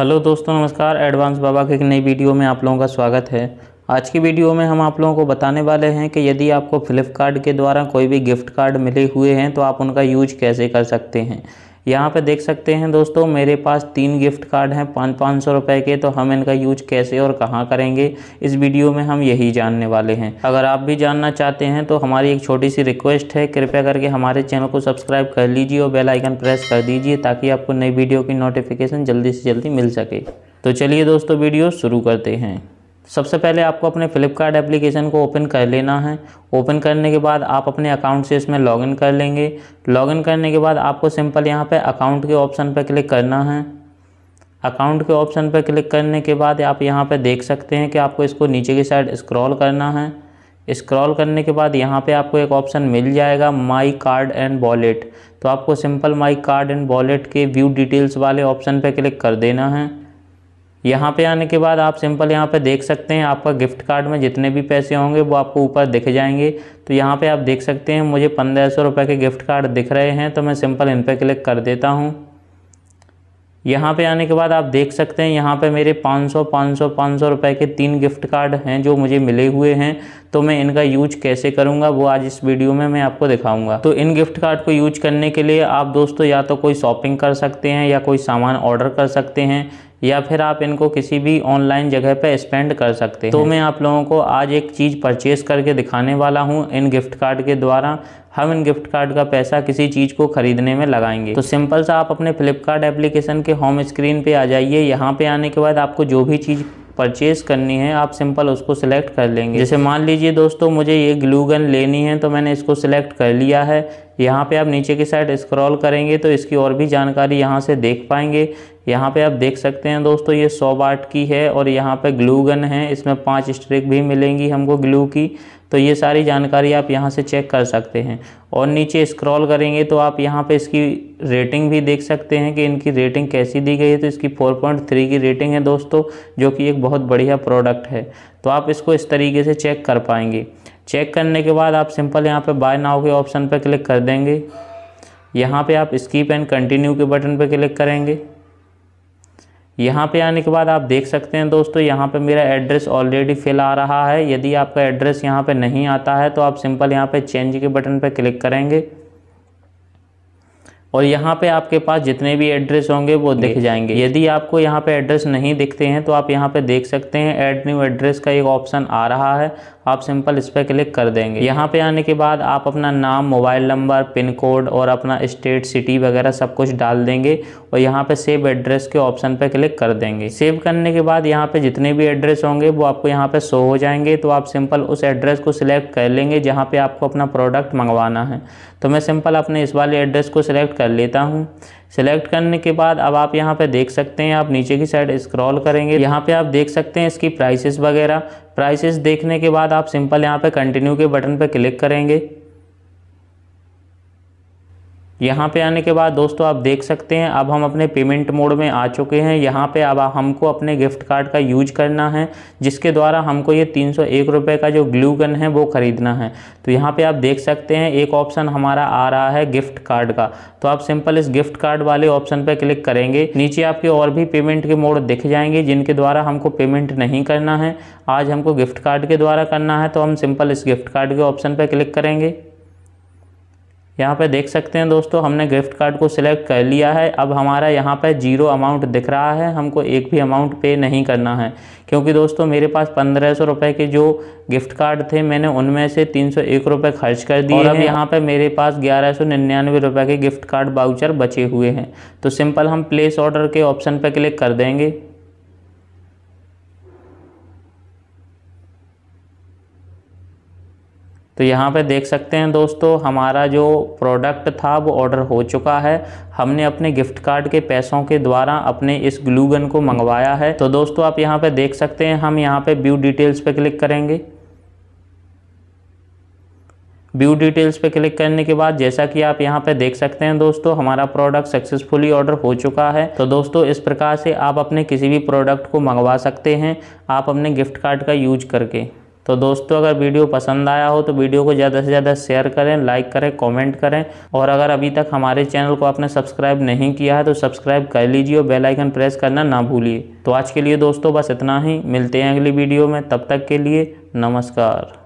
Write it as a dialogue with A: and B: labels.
A: hello दोस्तों नमस्कार advance बाबा के एक नई वीडियो में आप लोगों का स्वागत है आज की वीडियो में हम आप लोगों को बताने वाले हैं कि यदि आपको फ्लिपकार्ट के द्वारा कोई भी गिफ्ट कार्ड मिले हुए हैं तो आप उनका यूज कैसे कर सकते हैं यहाँ पे देख सकते हैं दोस्तों मेरे पास तीन गिफ्ट कार्ड हैं पाँच पाँच सौ रुपये के तो हम इनका यूज कैसे और कहाँ करेंगे इस वीडियो में हम यही जानने वाले हैं अगर आप भी जानना चाहते हैं तो हमारी एक छोटी सी रिक्वेस्ट है कृपया करके हमारे चैनल को सब्सक्राइब कर लीजिए और बेलाइकन प्रेस कर दीजिए ताकि आपको नई वीडियो की नोटिफिकेशन जल्दी से जल्दी मिल सके तो चलिए दोस्तों वीडियो शुरू करते हैं सबसे पहले आपको अपने फ्लिपकार्ट एप्लीकेशन को ओपन कर लेना है ओपन करने के बाद आप अपने अकाउंट से इसमें लॉगिन कर लेंगे लॉगिन करने के बाद आपको सिंपल यहाँ पे अकाउंट के ऑप्शन पर क्लिक करना है अकाउंट के ऑप्शन पर क्लिक करने के बाद आप यहाँ पर देख सकते हैं कि आपको इसको नीचे की साइड स्क्रॉल करना है इस्क्रॉल करने के बाद यहाँ पर आपको एक ऑप्शन मिल जाएगा माई कार्ड एंड वॉलेट तो आपको simple my card and wallet के व्यू डिटेल्स वाले ऑप्शन पर क्लिक कर देना है यहाँ पे आने के बाद आप सिंपल यहाँ पे देख सकते हैं आपका गिफ्ट कार्ड में जितने भी पैसे होंगे वो आपको ऊपर दिख जाएंगे तो यहाँ पे आप देख सकते हैं मुझे पंद्रह सौ रुपये के गिफ्ट कार्ड दिख रहे हैं तो मैं सिंपल इन पर क्लिक कर देता हूँ यहाँ पे आने के बाद आप देख सकते हैं यहाँ पे मेरे 500 500 500 रुपए के तीन गिफ्ट कार्ड हैं जो मुझे मिले हुए हैं तो मैं इनका यूज कैसे करूँगा वो आज इस वीडियो में मैं आपको दिखाऊंगा तो इन गिफ्ट कार्ड को यूज करने के लिए आप दोस्तों या तो कोई शॉपिंग कर सकते हैं या कोई सामान ऑर्डर कर सकते हैं या फिर आप इनको किसी भी ऑनलाइन जगह पर स्पेंड कर सकते हैं तो मैं आप लोगों को आज एक चीज़ परचेज़ करके दिखाने वाला हूँ इन गिफ्ट कार्ड के द्वारा हम इन गिफ्ट कार्ड का पैसा किसी चीज़ को खरीदने में लगाएंगे तो सिंपल सा आप अपने फ्लिपकार्ट एप्लीकेशन के होम स्क्रीन पे आ जाइए यहाँ पे आने के बाद आपको जो भी चीज़ परचेज़ करनी है आप सिंपल उसको सिलेक्ट कर लेंगे जैसे मान लीजिए दोस्तों मुझे ये ग्लू गन लेनी है तो मैंने इसको सिलेक्ट कर लिया है यहाँ पे आप नीचे की साइड स्क्रॉल करेंगे तो इसकी और भी जानकारी यहाँ से देख पाएंगे यहाँ पे आप देख सकते हैं दोस्तों ये सौ वाट की है और यहाँ पे ग्लू गन है इसमें पांच स्ट्रिक भी मिलेंगी हमको ग्लू की तो ये सारी जानकारी आप यहाँ से चेक कर सकते हैं और नीचे स्क्रॉल करेंगे तो आप यहाँ पे इसकी रेटिंग भी देख सकते हैं कि इनकी रेटिंग कैसी दी गई है तो इसकी 4.3 की रेटिंग है दोस्तों जो कि एक बहुत बढ़िया प्रोडक्ट है तो आप इसको इस तरीके से चेक कर पाएंगे चेक करने के बाद आप सिंपल यहाँ पे बाय नाउ के ऑप्शन पर क्लिक कर देंगे यहाँ पे आप स्कीप एंड कंटिन्यू के बटन पर क्लिक करेंगे यहाँ पे आने के बाद आप देख सकते हैं दोस्तों यहाँ पे मेरा एड्रेस ऑलरेडी फिल आ रहा है यदि आपका एड्रेस यहाँ पे नहीं आता है तो आप सिंपल यहाँ पे चेंज के बटन पर क्लिक करेंगे और यहाँ पे आपके पास जितने भी एड्रेस होंगे वो दिख जाएंगे यदि आपको यहाँ पे एड्रेस नहीं दिखते हैं तो आप यहाँ पे देख सकते हैं ऐड न्यू एड्रेस का एक ऑप्शन आ रहा है आप सिंपल इस पर क्लिक कर देंगे यहाँ पे आने के बाद आप अपना नाम मोबाइल नंबर पिन कोड और अपना स्टेट सिटी वगैरह सब कुछ डाल देंगे और यहाँ पे सेव एड्रेस के ऑप्शन पे क्लिक कर देंगे सेव करने के बाद यहाँ पे जितने भी एड्रेस होंगे वो आपको यहाँ पे शो हो जाएंगे तो आप सिंपल उस एड्रेस को सिलेक्ट कर लेंगे जहाँ पे आपको अपना प्रोडक्ट मंगवाना है तो मैं सिंपल अपने इस वाले एड्रेस को सिलेक्ट कर लेता हूँ सेलेक्ट करने के बाद अब आप यहाँ पे देख सकते हैं आप नीचे की साइड स्क्रॉल करेंगे यहाँ पे आप देख सकते हैं इसकी प्राइसेस वगैरह प्राइसेस देखने के बाद आप सिंपल यहाँ पे कंटिन्यू के बटन पे क्लिक करेंगे यहाँ पे आने के बाद दोस्तों आप देख सकते हैं अब हम अपने पेमेंट मोड में आ चुके हैं यहाँ पे अब हमको अपने गिफ्ट कार्ड का यूज करना है जिसके द्वारा हमको ये तीन सौ एक रुपये का जो ग्लू गन है वो ख़रीदना है तो यहाँ पे आप देख सकते हैं एक ऑप्शन हमारा आ रहा है गिफ्ट कार्ड का तो आप सिंपल इस गिफ्ट कार्ड वाले ऑप्शन पर क्लिक करेंगे नीचे आपके और भी पेमेंट के मोड दिख जाएंगे जिनके द्वारा हमको पेमेंट नहीं करना है आज हमको गिफ्ट कार्ड के द्वारा करना है तो हम सिंपल इस गिफ्ट कार्ड के ऑप्शन पर क्लिक करेंगे यहाँ पे देख सकते हैं दोस्तों हमने गिफ्ट कार्ड को सिलेक्ट कर लिया है अब हमारा यहाँ पे जीरो अमाउंट दिख रहा है हमको एक भी अमाउंट पे नहीं करना है क्योंकि दोस्तों मेरे पास पंद्रह सौ रुपये के जो गिफ्ट कार्ड थे मैंने उनमें से तीन सौ एक रुपये खर्च कर दिए अब यहाँ पे मेरे पास ग्यारह सौ निन्यानवे रुपये के गिफ्ट कार्ड बाउचर बचे हुए हैं तो सिंपल हम प्लेस ऑर्डर के ऑप्शन पर क्लिक कर देंगे तो यहाँ पे देख सकते हैं दोस्तों हमारा जो प्रोडक्ट था वो ऑर्डर हो चुका है हमने अपने गिफ्ट कार्ड के पैसों के द्वारा अपने इस ग्लू गन को मंगवाया है तो दोस्तों आप यहाँ पे देख सकते हैं हम यहाँ पे व्यू डिटेल्स पे क्लिक करेंगे व्यू डिटेल्स पे क्लिक करने के बाद जैसा कि आप यहाँ पे देख सकते हैं दोस्तों हमारा प्रोडक्ट सक्सेसफुली ऑर्डर हो चुका है तो दोस्तों इस प्रकार से आप अपने किसी भी प्रोडक्ट को मंगवा सकते हैं आप अपने गिफ्ट कार्ड का यूज करके तो दोस्तों अगर वीडियो पसंद आया हो तो वीडियो को ज़्यादा से ज़्यादा शेयर करें लाइक करें कमेंट करें और अगर अभी तक हमारे चैनल को आपने सब्सक्राइब नहीं किया है तो सब्सक्राइब कर लीजिए और बेल आइकन प्रेस करना ना भूलिए तो आज के लिए दोस्तों बस इतना ही मिलते हैं अगली वीडियो में तब तक के लिए नमस्कार